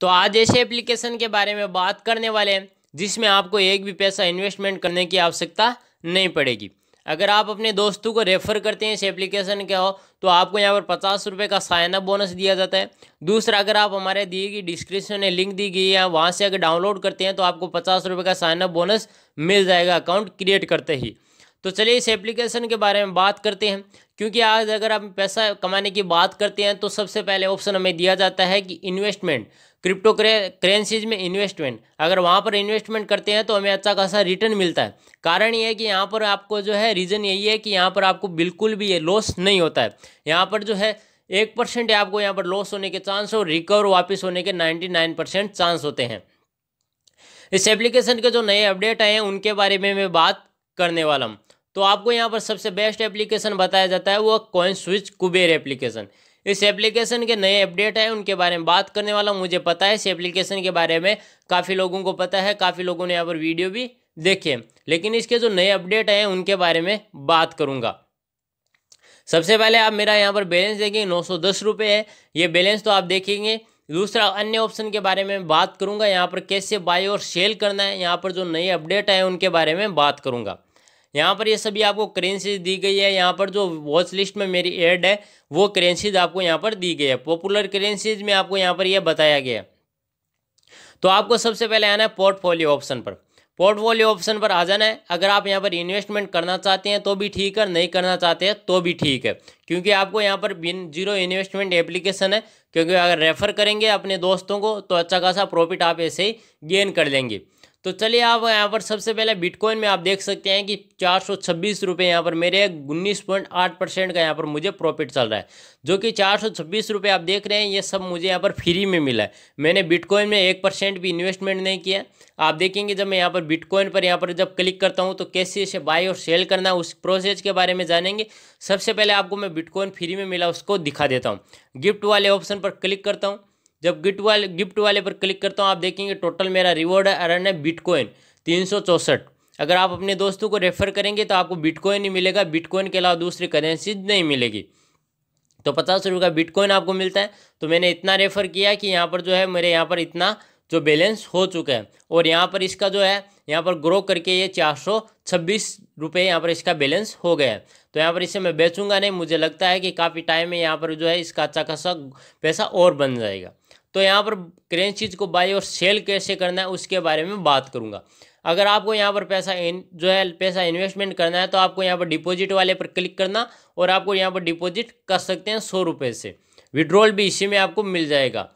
तो आज ऐसे एप्लीकेशन के बारे में बात करने वाले हैं जिसमें आपको एक भी पैसा इन्वेस्टमेंट करने की आवश्यकता नहीं पड़ेगी अगर आप अपने दोस्तों को रेफ़र करते हैं इस एप्लीकेशन के हो तो आपको यहाँ पर पचास रुपये का साइन बोनस दिया जाता है दूसरा अगर आप हमारे दिए गई डिस्क्रिप्शन में लिंक दी गई है वहाँ से अगर डाउनलोड करते हैं तो आपको पचास रुपये का साइन बोनस मिल जाएगा अकाउंट क्रिएट करते ही तो चलिए इस एप्लीकेशन के बारे में बात करते हैं क्योंकि आज अगर हम पैसा कमाने की बात करते हैं तो सबसे पहले ऑप्शन हमें दिया जाता है कि इन्वेस्टमेंट क्रिप्टो करेंसीज में इन्वेस्टमेंट अगर वहाँ पर इन्वेस्टमेंट करते हैं तो हमें अच्छा खासा रिटर्न मिलता है कारण ये है कि यहाँ पर आपको जो है रीज़न यही है कि यहाँ पर आपको बिल्कुल भी ये लॉस नहीं होता है यहाँ पर जो है एक परसेंट आपको यहाँ पर लॉस होने के चांस और रिकवर वापस होने के नाइन्टी नाइन परसेंट चांस होते हैं इस एप्लीकेशन के जो नए अपडेट आए हैं उनके बारे में मैं बात करने वाला हूँ तो आपको यहाँ पर सबसे बेस्ट एप्लीकेशन बताया जाता है वो कॉइन स्विच कुबेर एप्लीकेशन इस एप्लीकेशन के नए अपडेट हैं उनके बारे में बात करने वाला मुझे पता है इस एप्लीकेशन के बारे में काफ़ी लोगों को पता है काफ़ी लोगों ने यहाँ पर वीडियो भी देखे लेकिन इसके जो नए अपडेट हैं उनके बारे में बात करूँगा सबसे पहले आप मेरा यहाँ पर बैलेंस देखेंगे नौ सौ दस रुपये है ये बैलेंस तो आप देखेंगे दूसरा अन्य ऑप्शन के बारे में बात करूँगा यहाँ पर कैसे बाय और सेल करना है यहाँ पर जो नए अपडेट आए उनके बारे में बात करूँगा यहाँ पर ये सभी आपको करेंसीज दी गई है यहाँ पर जो वॉच लिस्ट में मेरी एड है वो करेंसीज आपको यहाँ पर दी गई है पॉपुलर करेंसीज में आपको यहाँ पर यह बताया गया है तो आपको सबसे पहले आना है पोर्टफोलियो ऑप्शन पर पोर्टफोलियो ऑप्शन पर आ जाना है अगर आप यहाँ पर इन्वेस्टमेंट करना चाहते हैं तो भी ठीक है नहीं करना चाहते हैं तो भी ठीक है क्योंकि आपको यहाँ पर बिन जीरो इन्वेस्टमेंट एप्लीकेशन है क्योंकि अगर रेफर करेंगे अपने दोस्तों को तो अच्छा खासा प्रॉफिट आप ऐसे ही गेन कर लेंगे तो चलिए आप यहाँ पर सबसे पहले बिटकॉइन में आप देख सकते हैं कि चार सौ छब्बीस रुपये यहाँ पर मेरे उन्नीस पॉइंट आठ परसेंट का यहाँ पर मुझे प्रॉफिट चल रहा है जो कि चार सौ छब्बीस रुपये आप देख रहे हैं ये सब मुझे यहाँ पर फ्री में मिला है मैंने बिटकॉइन में एक परसेंट भी इन्वेस्टमेंट नहीं किया आप देखेंगे जब मैं यहाँ पर बिटकॉइन पर यहाँ पर जब क्लिक करता हूँ तो कैसे इसे बाय और सेल करना उस प्रोसेस के बारे में जानेंगे सबसे पहले आपको मैं बिटकॉइन फ्री में मिला उसको दिखा देता हूँ गिफ्ट वाले ऑप्शन पर क्लिक करता हूँ जब गिफ्ट वाले गिफ्ट वाले पर क्लिक करता हूँ आप देखेंगे टोटल मेरा रिवॉर्ड अर्न है बिटकॉइन तीन सौ चौंसठ अगर आप अपने दोस्तों को रेफर करेंगे तो आपको बिटकॉइन ही मिलेगा बिटकॉइन के अलावा दूसरी करेंसी नहीं मिलेगी तो पचास रुपये का बिटकॉइन आपको मिलता है तो मैंने इतना रेफर किया कि यहाँ पर जो है मेरे यहाँ पर इतना जो बैलेंस हो चुका है और यहाँ पर इसका जो है यहाँ पर ग्रो करके ये चार सौ छब्बीस रुपये यहाँ पर इसका बैलेंस हो गया है तो यहाँ पर इसे मैं बेचूंगा नहीं मुझे लगता है कि काफ़ी टाइम में यहाँ पर जो है इसका अच्छा खासा पैसा और बन जाएगा तो यहाँ पर करेंसीज को बाई और सेल कैसे करना है उसके बारे में बात करूँगा अगर आपको यहाँ पर पैसा इन जो है पैसा इन्वेस्टमेंट करना है तो आपको यहाँ पर डिपॉजिट वाले पर क्लिक करना और आपको यहाँ पर डिपॉजिट कर सकते हैं सौ रुपये से विड्रॉल भी इसी में आपको मिल जाएगा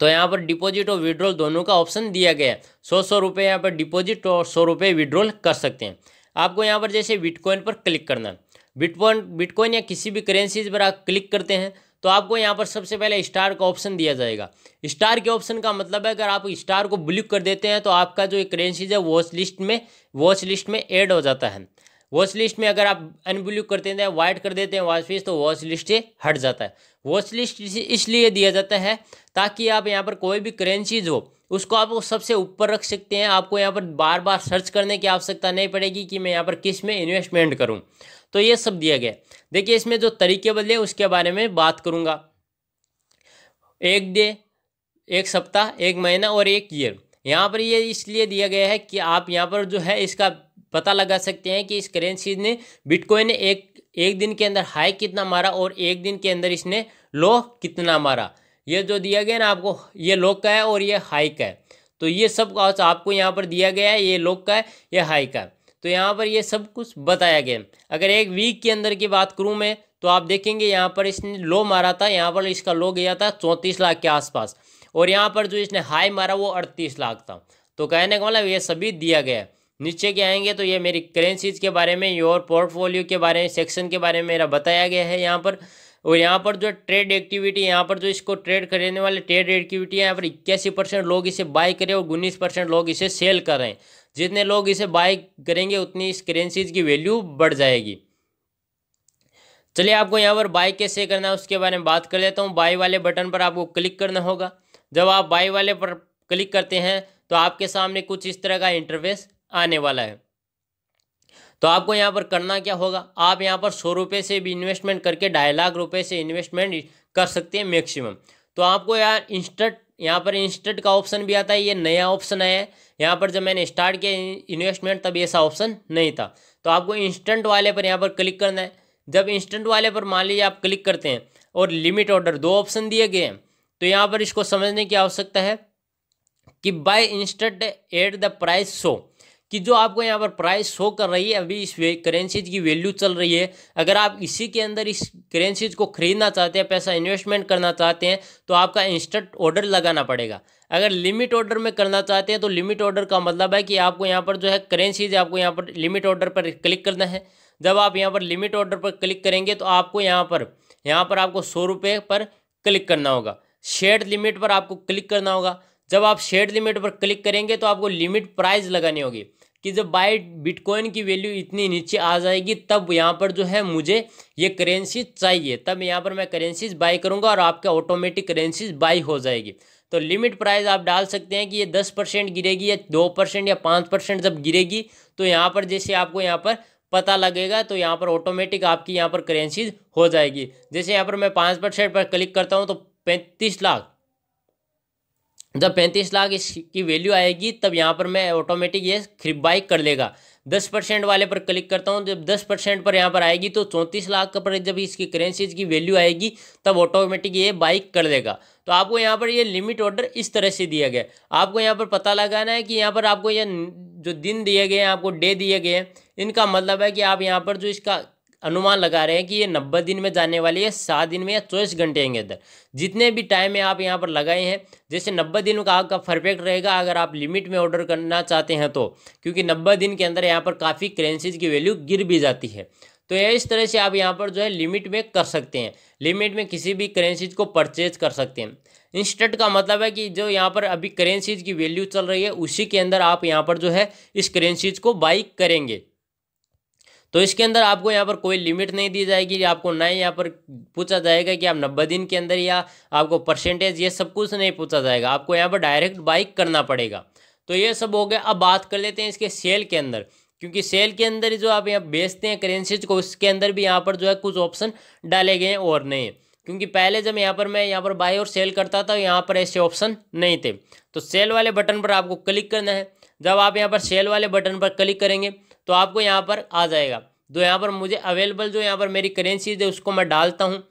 तो यहाँ पर डिपॉजिट और विड्रॉल दोनों का ऑप्शन दिया गया है सौ सौ रुपये यहाँ पर डिपॉजिट और सौ रुपये विड्रॉल कर सकते हैं आपको यहाँ पर जैसे बिटकॉइन पर क्लिक करना है बिटकॉइन बिटकॉइन या किसी भी करेंसीज पर आप क्लिक करते हैं तो आपको यहाँ पर सबसे पहले स्टार का ऑप्शन दिया जाएगा स्टार के ऑप्शन का मतलब है अगर आप स्टार को ब्लिक कर देते हैं तो आपका जो करेंसीज है वॉच लिस्ट में वॉच लिस्ट में एड हो जाता है वॉच लिस्ट में अगर आप अनब्लूक करते हैं वाइट कर देते हैं वॉच लिस्ट तो वॉच लिस्ट से हट जाता है वॉच लिस्ट इसलिए दिया जाता है ताकि आप यहाँ पर कोई भी करेंसीज हो उसको आप सबसे ऊपर रख सकते हैं आपको यहाँ पर बार बार सर्च करने की आवश्यकता नहीं पड़ेगी कि मैं यहाँ पर किस में इन्वेस्टमेंट करूँ तो ये सब दिया गया देखिए इसमें जो तरीके बदले उसके बारे में बात करूंगा एक डे एक सप्ताह एक महीना और एक ईयर यहाँ पर ये इसलिए दिया गया है कि आप यहाँ पर जो है इसका पता लगा सकते हैं कि इस करेंसी ने बिटकॉइन ने एक एक दिन के अंदर हाई कितना मारा और एक दिन के अंदर इसने लो कितना मारा ये जो दिया गया ना आपको ये लो का है और ये हाई का है तो ये सब आपको यहाँ पर दिया गया है ये लो का है ये हाई का है तो यहाँ पर ये सब कुछ बताया गया अगर एक वीक के अंदर की बात करूँ मैं तो आप देखेंगे यहाँ पर इसने लो मारा था यहाँ पर इसका लो गया था चौंतीस लाख के आसपास और यहाँ पर जो इसने हाई मारा वो अड़तीस लाख था तो कहने का मतलब ये सभी दिया गया है नीचे के आएंगे तो ये मेरी करेंसीज के बारे में योर पोर्टफोलियो के बारे में सेक्शन के बारे में मेरा बताया गया है यहाँ पर और यहाँ पर जो ट्रेड एक्टिविटी यहाँ पर जो इसको ट्रेड करने वाले ट्रेड एक्टिविटी है यहाँ पर इक्यासी परसेंट लोग इसे बाय करें और उन्नीस परसेंट लोग इसे सेल कर रहे हैं जितने लोग इसे बाय करेंगे उतनी इस करेंसीज की वैल्यू बढ़ जाएगी चलिए आपको यहाँ पर बाय कैसे करना है उसके बारे में बात कर लेता हूँ बाय वाले बटन पर आपको क्लिक करना होगा जब आप बाय वाले पर क्लिक करते हैं तो आपके सामने कुछ इस तरह का इंटरफेस आने वाला है तो आपको यहाँ पर करना क्या होगा आप यहाँ पर सौ रुपये से भी इन्वेस्टमेंट करके ढाई लाख रुपये से इन्वेस्टमेंट कर सकते हैं मैक्सिमम तो आपको यार इंस्टेंट यहाँ पर इंस्टेंट का ऑप्शन भी आता है ये नया ऑप्शन है यहाँ पर जब मैंने स्टार्ट किया इन्वेस्टमेंट तब ऐसा ऑप्शन नहीं था तो आपको इंस्टेंट वाले पर यहाँ पर क्लिक करना है जब इंस्टेंट वाले पर मान लीजिए आप क्लिक करते हैं और लिमिट ऑर्डर दो ऑप्शन दिए गए हैं तो यहाँ पर इसको समझने की आवश्यकता है कि buy instant at the price show कि जो आपको यहाँ पर प्राइस शो कर रही है अभी इस करेंसीज की वैल्यू चल रही है अगर आप इसी के अंदर इस करेंसीज को खरीदना चाहते हैं पैसा इन्वेस्टमेंट करना चाहते हैं तो आपका इंस्टेंट ऑर्डर लगाना पड़ेगा अगर लिमिट ऑर्डर में करना चाहते हैं तो लिमिट ऑर्डर का मतलब है कि आपको यहाँ पर जो है करेंसीज आपको यहाँ पर लिमिट ऑर्डर पर क्लिक करना है जब आप यहाँ पर लिमिट ऑर्डर पर क्लिक करेंगे तो आपको यहाँ पर यहाँ पर आपको सौ रुपये पर क्लिक करना होगा शेड लिमिट पर आपको क्लिक करना होगा जब आप शेड लिमिट पर क्लिक करेंगे तो आपको लिमिट प्राइस लगानी होगी कि जब बाय बिटकॉइन की वैल्यू इतनी नीचे आ जाएगी तब यहाँ पर जो है मुझे ये करेंसी चाहिए तब यहाँ पर मैं करेंसीज बाई करूँगा और आपके ऑटोमेटिक करेंसीज बाई हो जाएगी तो लिमिट प्राइस आप डाल सकते हैं कि ये दस परसेंट गिरेगी या दो परसेंट या पाँच परसेंट जब गिरेगी तो यहाँ पर जैसे आपको यहाँ पर पता लगेगा तो यहाँ पर ऑटोमेटिक आपकी यहाँ पर करेंसीज हो जाएगी जैसे यहाँ पर मैं पाँच परसेंट पर क्लिक करता हूँ तो पैंतीस लाख जब पैंतीस लाख इसकी वैल्यू आएगी तब यहाँ पर मैं ऑटोमेटिक ये खरीद बाई कर लेगा दस परसेंट वाले पर क्लिक करता हूँ जब दस परसेंट पर यहाँ पर आएगी तो चौंतीस लाख पर जब इसकी करेंसीज की वैल्यू आएगी तब ऑटोमेटिक ये बाई कर लेगा तो आपको यहाँ पर ये लिमिट ऑर्डर इस तरह से दिया गया आपको यहाँ पर पता लगाना है कि यहाँ पर आपको ये जो दिन दिए गए हैं आपको डे दिए गए हैं इनका मतलब है कि आप यहाँ पर जो इसका अनुमान लगा रहे हैं कि ये नब्बे दिन में जाने वाली है सात दिन में या चौबीस घंटे के अंदर जितने भी टाइम में आप यहाँ पर लगाए हैं जैसे नब्बे दिनों का आपका परफेक्ट रहेगा अगर आप लिमिट में ऑर्डर करना चाहते हैं तो क्योंकि नब्बे दिन के अंदर यहाँ पर काफ़ी करेंसीज की वैल्यू गिर भी जाती है तो ये इस तरह से आप यहाँ पर जो है लिमिट में कर सकते हैं लिमिट में किसी भी करेंसीज को परचेज कर सकते हैं इंस्टेंट का मतलब है कि जो यहाँ पर अभी करेंसीज की वैल्यू चल रही है उसी के अंदर आप यहाँ पर जो है इस करेंसीज को बाई करेंगे तो इसके अंदर आपको यहाँ पर कोई लिमिट नहीं दी जाएगी आपको ना ही यहाँ पर पूछा जाएगा कि आप नब्बे दिन के अंदर या आपको परसेंटेज ये सब कुछ नहीं पूछा जाएगा आपको यहाँ पर डायरेक्ट बाइक करना पड़ेगा तो ये सब हो गया अब बात कर लेते हैं इसके सेल के अंदर क्योंकि सेल के अंदर जो आप यहाँ बेचते हैं करेंसीज को उसके अंदर भी यहाँ पर जो है कुछ ऑप्शन डाले गए हैं और नहीं क्योंकि पहले जब यहाँ पर मैं यहाँ पर बाय और सेल करता था यहाँ पर ऐसे ऑप्शन नहीं थे तो सेल वाले बटन पर आपको क्लिक करना है जब आप यहाँ पर सेल वाले बटन पर क्लिक करेंगे तो आपको यहाँ पर आ जाएगा तो यहाँ पर मुझे अवेलेबल जो यहाँ पर मेरी करेंसीज है उसको मैं डालता हूँ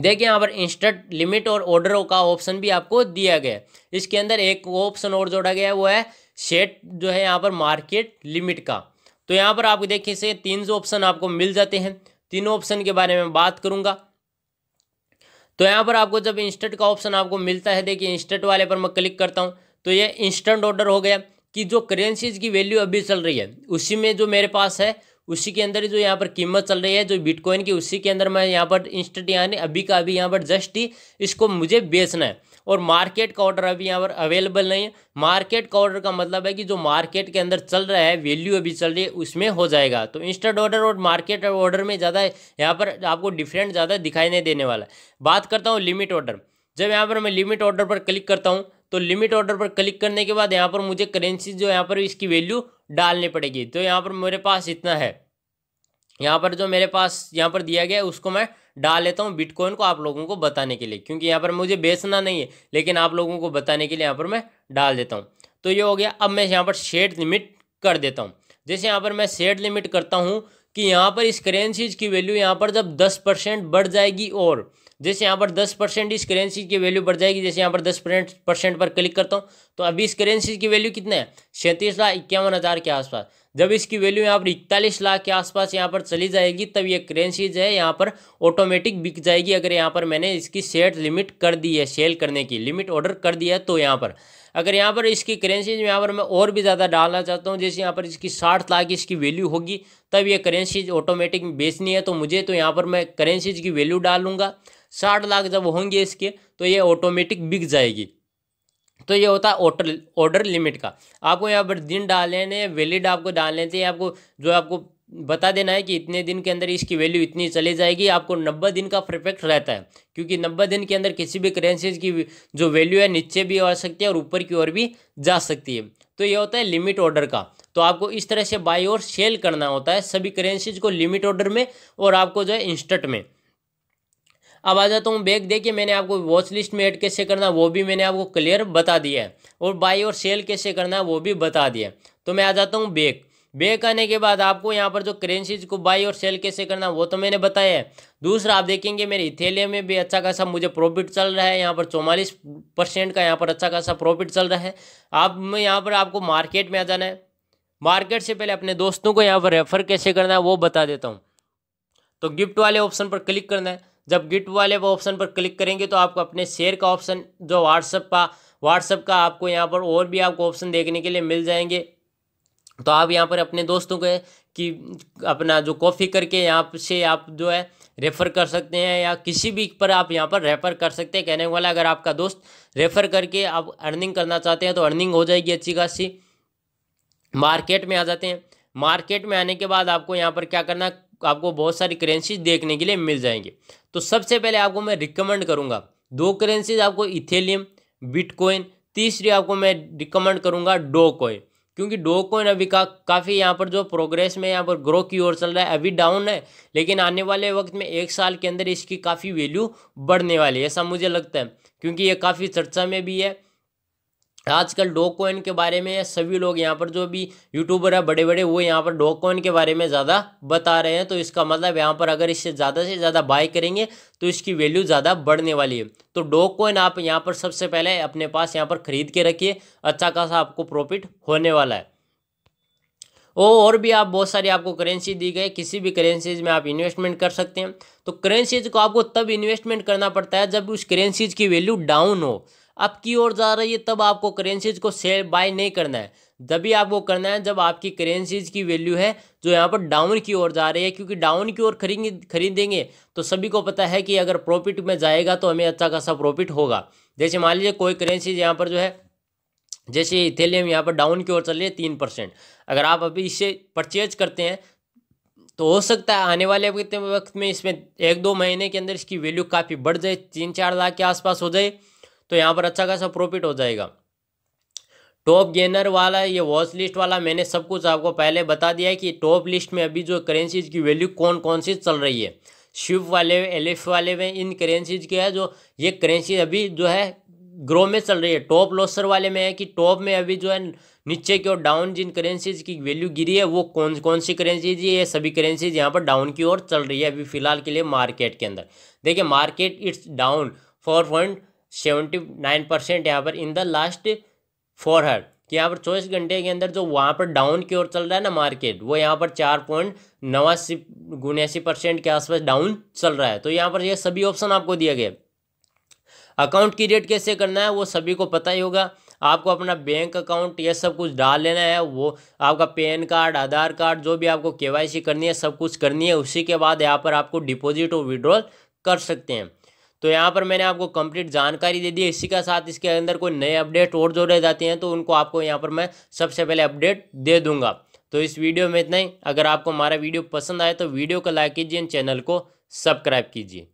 देखिए यहाँ पर इंस्टेंट लिमिट और ऑर्डरों का ऑप्शन भी आपको दिया गया है इसके अंदर एक ऑप्शन और जोड़ा गया है वो है सेट जो है यहाँ पर मार्केट लिमिट का तो यहाँ पर आप देखिए से तीन ऑप्शन आपको मिल जाते हैं तीनों ऑप्शन के बारे में बात करूँगा तो यहाँ पर आपको जब इंस्टेंट का ऑप्शन आपको मिलता है देखिए इंस्टेंट वाले पर मैं क्लिक करता हूँ तो ये इंस्टेंट ऑर्डर हो गया कि जो करेंसीज की वैल्यू अभी चल रही है उसी में जो मेरे पास है उसी के अंदर जो यहाँ पर कीमत चल रही है जो बिटकॉइन की उसी के अंदर मैं यहाँ पर इंस्टेंट यानी अभी का अभी यहाँ पर जस्ट ही इसको मुझे बेचना है और मार्केट का ऑर्डर अभी यहाँ पर अवेलेबल नहीं है मार्केट का ऑर्डर का मतलब है कि जो मार्केट के अंदर चल रहा है वैल्यू अभी चल रही है उसमें हो जाएगा तो इंस्टेंट ऑर्डर और मार्केट ऑर्डर में ज़्यादा यहाँ पर आपको डिफरेंट ज़्यादा दिखाई नहीं देने वाला है बात करता हूँ लिमिट ऑर्डर जब यहाँ पर मैं लिमिट ऑर्डर पर क्लिक करता हूँ तो लिमिट ऑर्डर पर क्लिक करने के बाद यहाँ पर मुझे करेंसी जो यहाँ पर इसकी वैल्यू डालनी पड़ेगी तो यहाँ पर मेरे पास इतना है यहाँ पर जो मेरे पास यहाँ पर दिया गया है उसको मैं डाल लेता हूँ बिटकॉइन को आप लोगों को बताने के लिए क्योंकि यहाँ पर मुझे बेचना नहीं है लेकिन आप लोगों को बताने के लिए यहाँ पर मैं डाल देता हूँ तो ये हो गया अब मैं यहाँ पर शेड लिमिट कर देता हूँ जैसे यहाँ पर मैं शेड लिमिट करता हूँ कि यहाँ पर इस करेंसीज की वैल्यू यहाँ पर जब दस परसेंट बढ़ जाएगी और जैसे यहाँ पर दस परसेंट इस करेंसी की वैल्यू बढ़ जाएगी जैसे यहाँ पर दस परसेंट पर क्लिक करता हूँ तो अभी इस करेंसी की वैल्यू कितना है सैंतीस लाख इक्यावन हज़ार के आसपास जब इसकी वैल्यू यहाँ पर इकतालीस लाख के आसपास यहाँ पर चली जाएगी तब ये करेंसी जो है यहाँ पर ऑटोमेटिक बिक जाएगी अगर यहाँ पर मैंने इसकी सेट लिमिट कर दी है सेल करने की लिमिट ऑर्डर कर दिया है तो यहाँ पर अगर यहाँ पर इसकी करेंसी यहाँ पर मैं और भी ज़्यादा डालना चाहता हूँ जैसे यहाँ पर इसकी साठ लाख इसकी वैल्यू होगी तब ये करेंसीज ऑटोमेटिक बेचनी है तो मुझे तो यहाँ पर मैं करेंसीज की वैल्यू डालूंगा साठ लाख जब होंगे इसके तो ये ऑटोमेटिक बिक जाएगी तो ये होता है ऑर्डर ऑर्डर लिमिट का आपको यहाँ पर दिन डाल लेने वैलिड आपको डाल लेते हैं तो आपको जो आपको बता देना है कि इतने दिन के अंदर इसकी वैल्यू इतनी चली जाएगी आपको नब्बे दिन का परफेक्ट रहता है क्योंकि नब्बे दिन के अंदर किसी भी करेंसीज की जो वैल्यू है नीचे भी आ सकती है और ऊपर की ओर भी जा सकती है तो ये होता है लिमिट ऑर्डर का तो आपको इस तरह से बाई और सेल करना होता है सभी करेंसीज को लिमिट ऑर्डर में और आपको जो है इंस्टेंट में अब आ जाता हूँ बैग देखिए मैंने आपको वॉच लिस्ट में ऐड कैसे करना वो भी मैंने आपको क्लियर बता दिया है और बाई और सेल कैसे करना है वो भी बता दिया तो मैं आ जाता हूँ बैग बैग आने के बाद आपको यहाँ पर जो करेंसीज को बाई और सेल कैसे करना वो तो मैंने बताया है दूसरा आप देखेंगे मेरे इथेलिया में भी अच्छा खासा मुझे प्रॉफिट चल रहा है यहाँ पर चौवालीस परसेंट का यहाँ पर अच्छा खासा प्रॉफिट चल रहा है आप मैं यहाँ पर आपको मार्केट में आ जाना है मार्केट से पहले अपने दोस्तों को यहाँ पर रेफर कैसे करना है वो बता देता हूँ तो गिफ्ट वाले ऑप्शन पर क्लिक करना है जब गिट वाले वो ऑप्शन पर क्लिक करेंगे तो आपको अपने शेयर का ऑप्शन जो व्हाट्सअप का व्हाट्सअप का आपको यहाँ पर और भी आपको ऑप्शन देखने के लिए मिल जाएंगे तो आप यहाँ पर अपने दोस्तों के कि अपना जो कॉफ़ी करके यहाँ से आप जो है रेफ़र कर सकते हैं या किसी भी पर आप यहाँ पर रेफ़र कर सकते हैं कहने वाला अगर आपका दोस्त रेफ़र करके आप अर्निंग करना चाहते हैं तो अर्निंग हो जाएगी अच्छी खासी मार्केट में आ जाते हैं मार्केट में आने के बाद आपको यहाँ पर क्या करना आपको बहुत सारी करेंसीज देखने के लिए मिल जाएंगे तो सबसे पहले आपको मैं रिकमेंड करूँगा दो करेंसीज आपको इथेलियम बिटकॉइन तीसरी आपको मैं रिकमेंड करूँगा डो कॉइन क्योंकि डो कॉइन अभी का काफ़ी यहाँ पर जो प्रोग्रेस में यहाँ पर ग्रो की ओर चल रहा है अभी डाउन है लेकिन आने वाले वक्त में एक साल के अंदर इसकी काफ़ी वैल्यू बढ़ने वाली है ऐसा मुझे लगता है क्योंकि ये काफ़ी चर्चा में भी है आजकल डॉग कॉइन के बारे में सभी लोग यहाँ पर जो भी यूट्यूबर है बड़े बड़े वो यहाँ पर डॉग कॉइन के बारे में ज़्यादा बता रहे हैं तो इसका मतलब यहाँ पर अगर इससे ज़्यादा से ज़्यादा बाय करेंगे तो इसकी वैल्यू ज़्यादा बढ़ने वाली है तो डॉग कॉइन आप यहाँ पर सबसे पहले अपने पास यहाँ पर खरीद के रखिए अच्छा खासा आपको प्रॉफिट होने वाला है और भी आप बहुत सारी आपको करेंसी दी गई किसी भी करेंसीज में आप इन्वेस्टमेंट कर सकते हैं तो करेंसीज को आपको तब इन्वेस्टमेंट करना पड़ता है जब उस करेंसीज की वैल्यू डाउन हो अप की ओर जा रही है तब आपको करेंसीज को सेल बाय नहीं करना है तभी आपको करना है जब आपकी करेंसीज की वैल्यू है जो यहाँ पर डाउन की ओर जा रही है क्योंकि डाउन की ओर खरीदेंगे खरीदेंगे तो सभी को पता है कि अगर प्रॉफिट में जाएगा तो हमें अच्छा खासा प्रॉफिट होगा जैसे मान लीजिए कोई करेंसीज यहाँ पर जो है जैसे इथेलियम यहाँ पर डाउन की ओर चल रही है तीन परसेंट अगर आप अभी इसे परचेज करते हैं तो हो सकता है आने वाले वक्त में इसमें एक दो महीने के अंदर इसकी वैल्यू काफ़ी बढ़ जाए तीन चार लाख के आसपास हो जाए तो यहाँ पर अच्छा खासा प्रॉफिट हो जाएगा टॉप गेनर वाला ये वॉच लिस्ट वाला मैंने सब कुछ आपको पहले बता दिया है कि टॉप लिस्ट में अभी जो करेंसीज की वैल्यू कौन कौन सी चल रही है शिव वाले एफ वाले में इन करेंसीज की है जो ये करेंसी अभी जो है ग्रो में चल रही है टॉप लॉसर वाले में है कि टॉप में अभी जो है नीचे की ओर डाउन जिन करेंसीज की वैल्यू गिरी है वो कौन कौन सी करेंसीज ये सभी करेंसीज यहाँ पर डाउन की ओर चल रही है अभी फिलहाल के लिए मार्केट के अंदर देखिए market it's down four point seventy nine percent यहाँ पर in the last four hour कि यहाँ पर चौबीस घंटे के अंदर जो वहाँ पर डाउन की ओर चल रहा है ना मार्केट वो यहाँ पर चार पॉइंट नवासी उन्यासी परसेंट के आसपास डाउन चल रहा है तो यहाँ पर ये यह सभी ऑप्शन आपको दिया गया अकाउंट क्रिएट कैसे करना है वो सभी को पता ही होगा आपको अपना बैंक अकाउंट ये सब कुछ डाल लेना है वो आपका पैन कार्ड आधार कार्ड जो भी आपको केवाईसी करनी है सब कुछ करनी है उसी के बाद यहाँ पर आपको डिपॉजिट और विड्रॉल कर सकते हैं तो यहाँ पर मैंने आपको कंप्लीट जानकारी दे दी इसी के साथ इसके अंदर कोई नए अपडेट और जो रह जाते हैं तो उनको आपको यहाँ पर मैं सबसे पहले अपडेट दे दूंगा तो इस वीडियो में इतना ही अगर आपको हमारा वीडियो पसंद आए तो वीडियो को लाइक कीजिए चैनल को सब्सक्राइब कीजिए